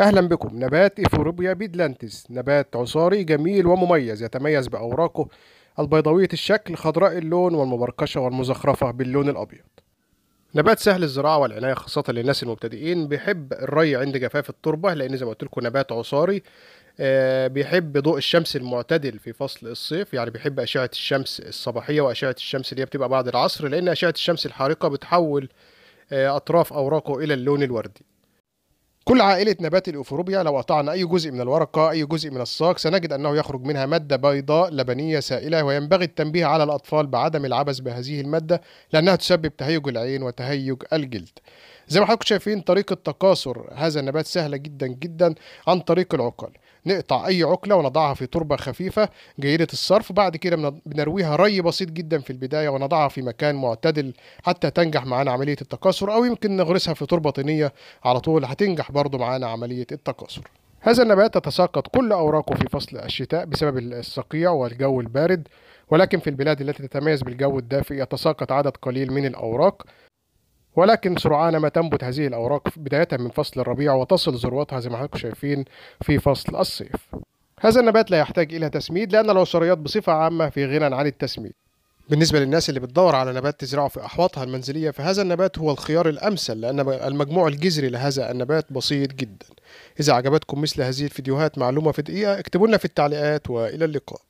أهلا بكم نبات إفوربيا بيدلانتس نبات عصاري جميل ومميز يتميز بأوراقه البيضاوية الشكل خضراء اللون والمبركشة والمزخرفة باللون الأبيض نبات سهل الزراعة والعناية خاصة للناس المبتدئين بيحب الري عند جفاف التربة لأن زي ما قلت لكم نبات عصاري آه، بيحب ضوء الشمس المعتدل في فصل الصيف يعني بيحب أشعة الشمس الصباحية وأشعة الشمس اللي هي بتبقى بعد العصر لأن أشعة الشمس الحارقة بتحول آه، أطراف أوراقه إلى اللون الوردي كل عائلة نبات الأوفروبيا لو قطعنا أي جزء من الورقة أي جزء من الساق سنجد أنه يخرج منها مادة بيضاء لبنية سائلة وينبغي التنبيه على الأطفال بعدم العبث بهذه المادة لأنها تسبب تهيج العين وتهيج الجلد زي ما حضراتكم شايفين طريقة تكاثر هذا النبات سهلة جدا جدا عن طريق العقل نقطع أي عقلة ونضعها في تربة خفيفة جيدة الصرف بعد كده بنرويها ري بسيط جدا في البداية ونضعها في مكان معتدل حتى تنجح معانا عملية التكاثر أو يمكن نغرسها في تربة طينية على طول هتنجح برضو معانا عملية التكاثر هذا النبات تتساقط كل أوراقه في فصل الشتاء بسبب الصقيع والجو البارد ولكن في البلاد التي تتميز بالجو الدافئ يتساقط عدد قليل من الأوراق ولكن سرعان ما تنبت هذه الأوراق بداية من فصل الربيع وتصل ذروتها زي ما حضراتكم شايفين في فصل الصيف هذا النبات لا يحتاج إلى تسميد لأن العشريات بصفة عامة في غنى عن التسميد بالنسبة للناس اللي بتدور على نبات تزرعه في أحواطها المنزلية فهذا النبات هو الخيار الأمثل لأن المجموع الجذري لهذا النبات بسيط جدا إذا عجبتكم مثل هذه الفيديوهات معلومة في دقيقة اكتبوا لنا في التعليقات وإلى اللقاء